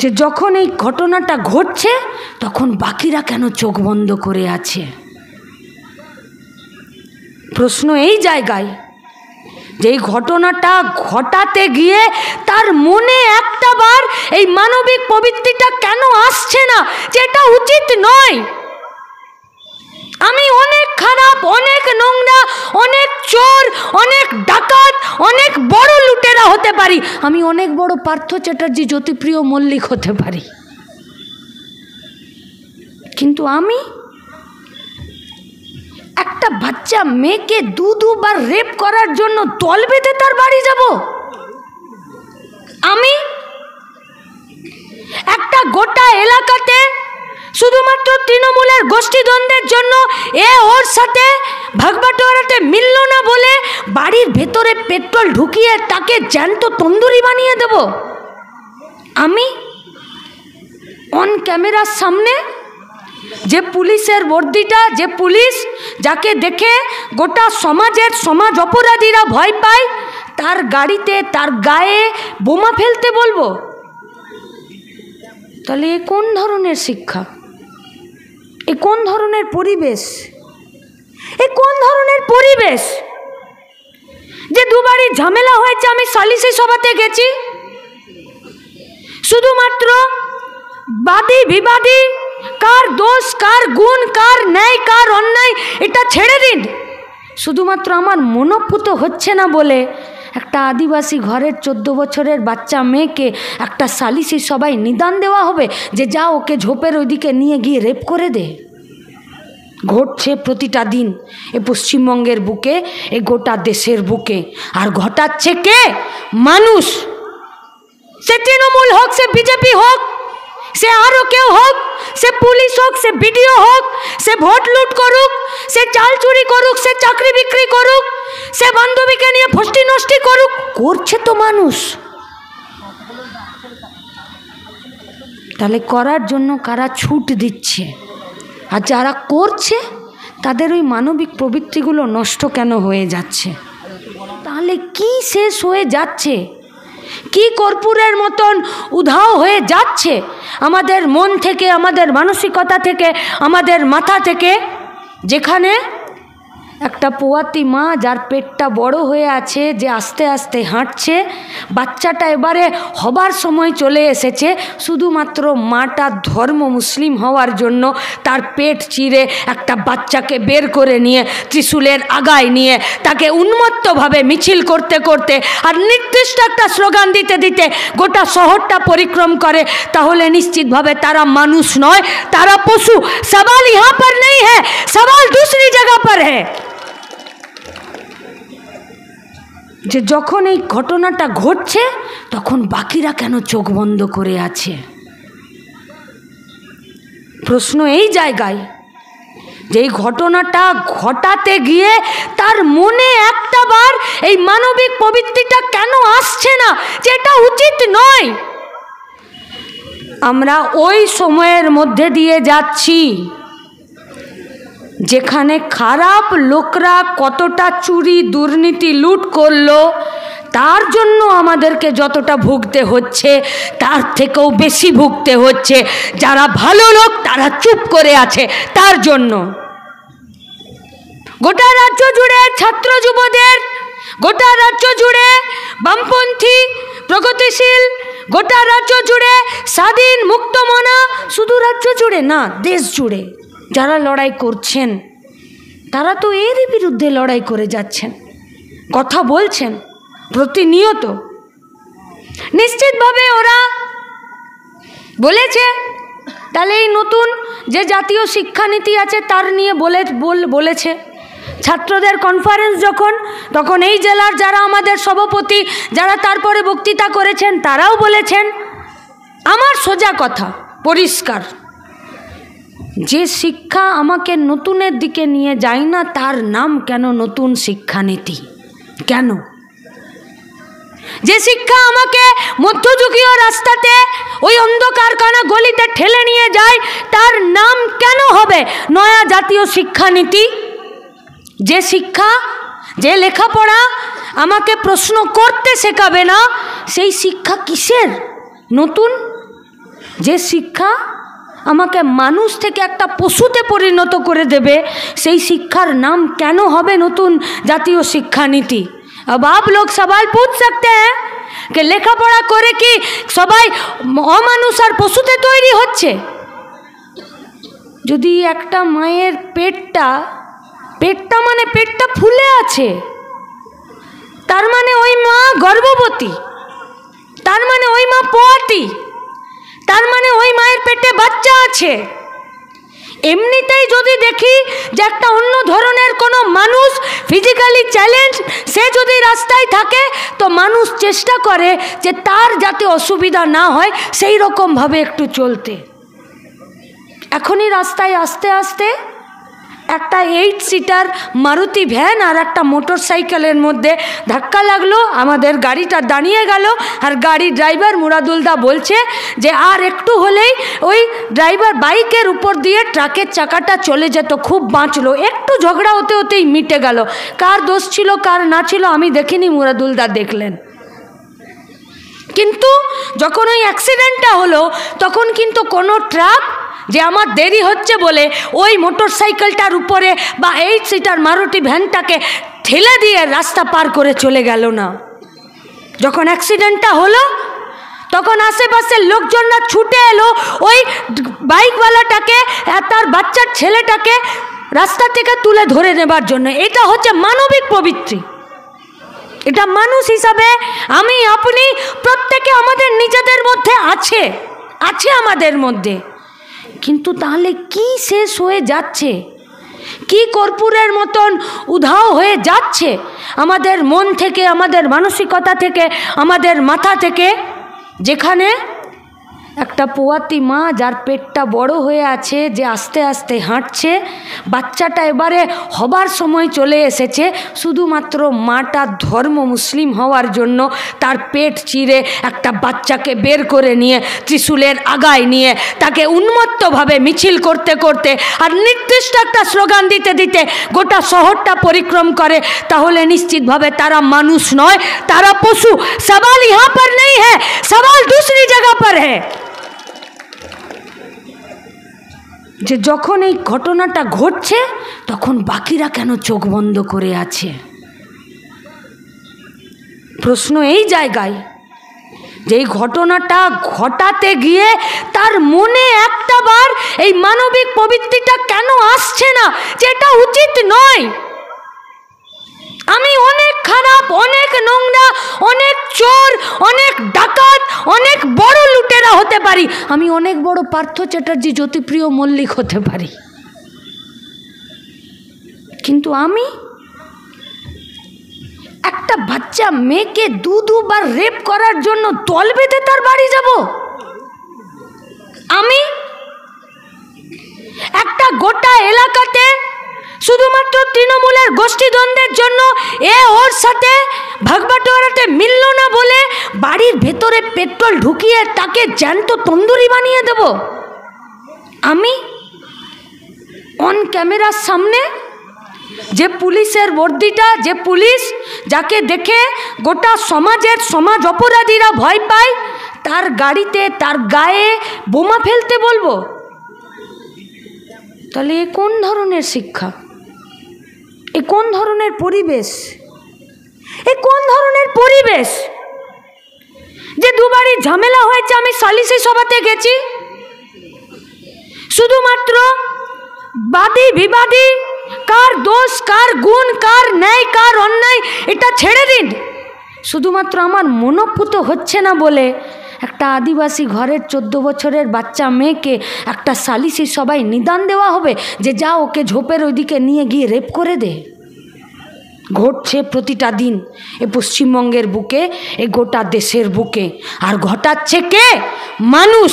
যে যখন এই ঘটনাটা ঘটছে তখন বাকিরা কেন চোখ বন্ধ করে আছে প্রশ্ন এই জায়গায় যে এই ঘটনাটা ঘটাতে গিয়ে তার মনে একটা বার এই মানবিক প্রবৃত্তিটা কেন আসছে না যেটা উচিত নয় খারাপ অনেক নোংরা অনেক চোর অনেক ডাকাত অনেক বড় লুটেরা হতে পারি আমি অনেক বড় পার্থ চ্যাটার্জি জ্যোতিপ্রিয় মল্লিক হতে পারি কিন্তু আমি একটা বাচ্চা মেয়েকে দু দুবার রেপ করার জন্য দল বেঁধে তার বাড়ি যাব আমি একটা গোটা এলাকাতে শুধুমাত্র তৃণমূলের গোষ্ঠীদ্বন্দ্বের জন্য এ ওর সাথে ভাগবাটোয়ারাতে মিলল না বলে বাড়ির ভেতরে পেট্রোল ঢুকিয়ে তাকে জ্যান্ত তন্দুরি বানিয়ে দেব আমি অন ক্যামেরার সামনে যে পুলিশের বর্দিটা যে পুলিশ যাকে দেখে গোটা সমাজের সমাজ অপরাধীরা ভয় পায় তার গাড়িতে তার গায়ে বোমা ফেলতে বলবো তাহলে কোন ধরনের শিক্ষা কোন ধরনের পরিবেশ এ কোন ধরনের পরিবেশ যে দুবারই ঝামেলা হয়েছে আমি সালিসি সভাতে গেছি শুধুমাত্র বাদী বিবাদী কার দোষ কার গুণ কার ন্যায় কার অন্যায় এটা ছেড়ে দিন শুধুমাত্র আমার মনপুত হচ্ছে না বলে একটা আদিবাসী ঘরের চোদ্দ বছরের বাচ্চা মেয়েকে একটা সালিসি সবাই নিদান দেওয়া হবে যে যা ওকে ঝোপের ওইদিকে নিয়ে গিয়ে রেপ করে দে ঘটছে প্রতিটা দিন এ পশ্চিমবঙ্গের বুকে এ গোটা দেশের বুকে আর ঘটাচ্ছে কে মানুষ সে তৃণমূল হোক সে বিজেপি হোক সে আরও কেউ হোক সে পুলিশ হোক সে বিডিও হোক সে ভোট লুট করুক সে চাল চুরি করুক সে চাকরি বিক্রি করুক সে বান্ধবীকে নিয়ে ফষ্টি নষ্টি করুক করছে তো মানুষ তাহলে করার জন্য কারা ছুট দিচ্ছে আর যারা করছে তাদের ওই মানবিক প্রবৃত্তিগুলো নষ্ট কেন হয়ে যাচ্ছে তাহলে কি শেষ হয়ে যাচ্ছে কি কর্পূরের মতন উধাও হয়ে যাচ্ছে আমাদের মন থেকে আমাদের মানসিকতা থেকে আমাদের মাথা থেকে যেখানে একটা পোয়াতি মা যার পেটটা বড় হয়ে আছে যে আস্তে আস্তে হাঁটছে বাচ্চাটা এবারে হবার সময় চলে এসেছে শুধুমাত্র মাটা ধর্ম মুসলিম হওয়ার জন্য তার পেট চিরে একটা বাচ্চাকে বের করে নিয়ে ত্রিশুলের আগায় নিয়ে তাকে উন্মত্তভাবে মিছিল করতে করতে আর নির্দিষ্ট একটা স্লোগান দিতে দিতে গোটা শহরটা পরিক্রম করে তাহলে নিশ্চিতভাবে তারা মানুষ নয় তারা পশু সবাল ইহা পর নেই হ্যাঁ সবাল দূসরি জায়গা পর হ্যাঁ যে যখন এই ঘটনাটা ঘটছে তখন বাকিরা কেন চোখ বন্ধ করে আছে প্রশ্ন এই জায়গায় যে এই ঘটনাটা ঘটাতে গিয়ে তার মনে একটাবার এই মানবিক প্রবৃত্তিটা কেন আসছে না যে এটা উচিত নয় আমরা ওই সময়ের মধ্যে দিয়ে যাচ্ছি যেখানে খারাপ লোকরা কতটা চুরি দুর্নীতি লুট করলো তার জন্য আমাদেরকে যতটা ভুগতে হচ্ছে তার থেকেও বেশি ভুগতে হচ্ছে যারা ভালো লোক তারা চুপ করে আছে তার জন্য গোটা রাজ্য জুড়ে ছাত্র যুবদের গোটা রাজ্য জুড়ে বামপন্থী প্রগতিশীল গোটা রাজ্য জুড়ে স্বাধীন মুক্তমনা শুধু রাজ্য জুড়ে না দেশ জুড়ে যারা লড়াই করছেন তারা তো এরই বিরুদ্ধে লড়াই করে যাচ্ছেন কথা বলছেন প্রতিনিয়ত নিশ্চিতভাবে ওরা বলেছে তাহলে এই নতুন যে জাতীয় শিক্ষানীতি আছে তার নিয়ে বলে বলেছে ছাত্রদের কনফারেন্স যখন তখন এই জেলার যারা আমাদের সভাপতি যারা তারপরে বক্তৃতা করেছেন তারাও বলেছেন আমার সোজা কথা পরিষ্কার যে শিক্ষা আমাকে নতুনের দিকে নিয়ে যায় না তার নাম কেন নতুন শিক্ষানীতি কেন যে শিক্ষা আমাকে মধ্যযুগীয় রাস্তাতে ওই অন্ধকার কানা গলিতে ঠেলে নিয়ে যায় তার নাম কেন হবে নয়া জাতীয় শিক্ষানীতি যে শিক্ষা যে লেখাপড়া আমাকে প্রশ্ন করতে শেখাবে না সেই শিক্ষা কিসের নতুন যে শিক্ষা আমাকে মানুষ থেকে একটা পশুতে পরিণত করে দেবে সেই শিক্ষার নাম কেন হবে নতুন জাতীয় শিক্ষানীতি अब লোক সবাই सवाल पूछ হ্যাঁ हैं লেখাপড়া করে কি সবাই অমানুষ আর পশুতে তৈরি হচ্ছে যদি একটা মায়ের পেটটা পেটটা মানে পেটটা ফুলে আছে তার মানে ওই মা গর্ভবতী তার মানে ওই মা পোয়াটি তার মানে ওই মায়ের পেটে বাচ্চা আছে এমনিতেই যদি দেখি যে একটা অন্য ধরনের কোনো মানুষ ফিজিক্যালি চ্যালেঞ্জ সে যদি রাস্তায় থাকে তো মানুষ চেষ্টা করে যে তার যাতে অসুবিধা না হয় সেই রকমভাবে একটু চলতে এখনই রাস্তায় আস্তে আস্তে একটা এইট সিটার মারুতি ভ্যান আর একটা মোটর সাইকেলের মধ্যে ধাক্কা লাগলো আমাদের গাড়িটা দাঁড়িয়ে গেল আর গাড়ি ড্রাইভার মুরাদুলদা বলছে যে আর একটু হলেই ওই ড্রাইভার বাইকের উপর দিয়ে ট্রাকের চাকাটা চলে যেত খুব বাঁচলো একটু ঝগড়া হতে হতেই মিটে গেল কার দোষ ছিল কার না ছিল আমি দেখিনি মুরাদুলদা দেখলেন কিন্তু যখন ওই অ্যাক্সিডেন্টটা হলো তখন কিন্তু কোনো ট্রাক যে আমার দেরি হচ্ছে বলে ওই মোটর সাইকেলটার উপরে বা এইট সিটার মারুতি ভ্যানটাকে ঠেলে দিয়ে রাস্তা পার করে চলে গেল না যখন অ্যাক্সিডেন্টটা হলো তখন আশেপাশের লোকজনরা ছুটে এলো ওই বাইকওয়ালাটাকে তার বাচ্চার ছেলেটাকে রাস্তা থেকে তুলে ধরে নেবার জন্য এটা হচ্ছে মানবিক প্রবৃত্তি এটা মানুষ হিসাবে আমি আপনি প্রত্যেকে আমাদের নিজেদের মধ্যে আছে আছে আমাদের মধ্যে কিন্তু তাহলে কি শেষ হয়ে যাচ্ছে কি কর্পূরের মতন উধাও হয়ে যাচ্ছে আমাদের মন থেকে আমাদের মানসিকতা থেকে আমাদের মাথা থেকে যেখানে একটা পোয়াতি মা যার পেটটা বড় হয়ে আছে যে আস্তে আস্তে হাঁটছে বাচ্চাটা এবারে হবার সময় চলে এসেছে শুধুমাত্র মাটা ধর্ম মুসলিম হওয়ার জন্য তার পেট চিরে একটা বাচ্চাকে বের করে নিয়ে ত্রিশুলের আগায় নিয়ে তাকে উন্মত্তভাবে মিছিল করতে করতে আর নির্দিষ্ট একটা স্লোগান দিতে দিতে গোটা শহরটা পরিক্রম করে তাহলে নিশ্চিতভাবে তারা মানুষ নয় তারা পশু সবাল ইহা পর নেই হ্যাঁ সবাল দূসরি জায়গা পর হ্যাঁ যে যখন এই ঘটনাটা ঘটছে তখন বাকিরা কেন চোখ বন্ধ করে আছে প্রশ্ন এই জায়গায় যে এই ঘটনাটা ঘটাতে গিয়ে তার মনে একটা বার এই মানবিক প্রবৃত্তিটা কেন আসছে না যেটা উচিত নয় আমি অনেক খারাপ অনেক নোংরা অনেক চোর অনেক ডাকাত অনেক বড় লুটেরা হতে পারি আমি অনেক বড় পার্থ চ্যাটার্জি জ্যোতিপ্রিয় মল্লিক হতে পারি কিন্তু আমি একটা বাচ্চা মেয়েকে দু দুবার রেপ করার জন্য দল বেঁধে তার বাড়ি যাব আমি একটা গোটা এলাকাতে শুধুমাত্র তৃণমূলের গোষ্ঠীদ্বন্দ্বের জন্য এ ওর সাথে ভাগবাটোয়ারাতে মিলল না বলে বাড়ির ভেতরে পেট্রোল ঢুকিয়ে তাকে জ্যান্ত তন্দুরি বানিয়ে দেব আমি অন ক্যামেরার সামনে যে পুলিশের বর্দিটা যে পুলিশ যাকে দেখে গোটা সমাজের সমাজ অপরাধীরা ভয় পায় তার গাড়িতে তার গায়ে বোমা ফেলতে বলবো তাহলে কোন ধরনের শিক্ষা এ কোন ধরনের পরিবেশ এ কোন ধরনের পরিবেশ যে দুবারই ঝামেলা হয়েছে আমি সালিসি সভাতে গেছি শুধুমাত্র বাদী বিবাদী কার দোষ কার গুণ কার ন্যায় কার অন্যায় এটা ছেড়ে দিন শুধুমাত্র আমার মনপুত হচ্ছে না বলে একটা আদিবাসী ঘরের চোদ্দ বছরের বাচ্চা মেয়েকে একটা সালিসি সবাই নিদান দেওয়া হবে যে যা ওকে ঝোপের ওইদিকে নিয়ে গিয়ে রেপ করে দে ঘটছে প্রতিটা দিন এ পশ্চিমবঙ্গের বুকে এ গোটা দেশের বুকে আর ঘটাচ্ছে কে মানুষ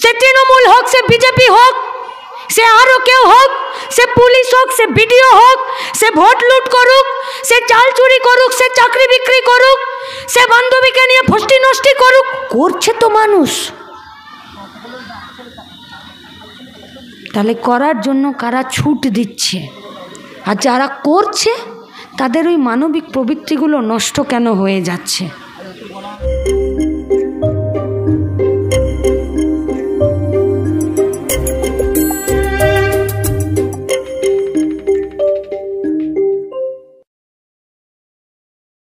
সে তৃণমূল হোক সে বিজেপি হোক সে আরও কেউ হোক সে পুলিশ হোক সে বিডিও হোক সে ভোট লুট করুক সে চাল চুরি করুক সে চাকরি বিক্রি করুক সে বান্ধবীকে নিয়ে ফষ্টি নষ্টি করুক করছে তো মানুষ তাহলে করার জন্য কারা ছুট দিচ্ছে আর যারা করছে তাদের ওই মানবিক প্রবৃত্তিগুলো নষ্ট কেন হয়ে যাচ্ছে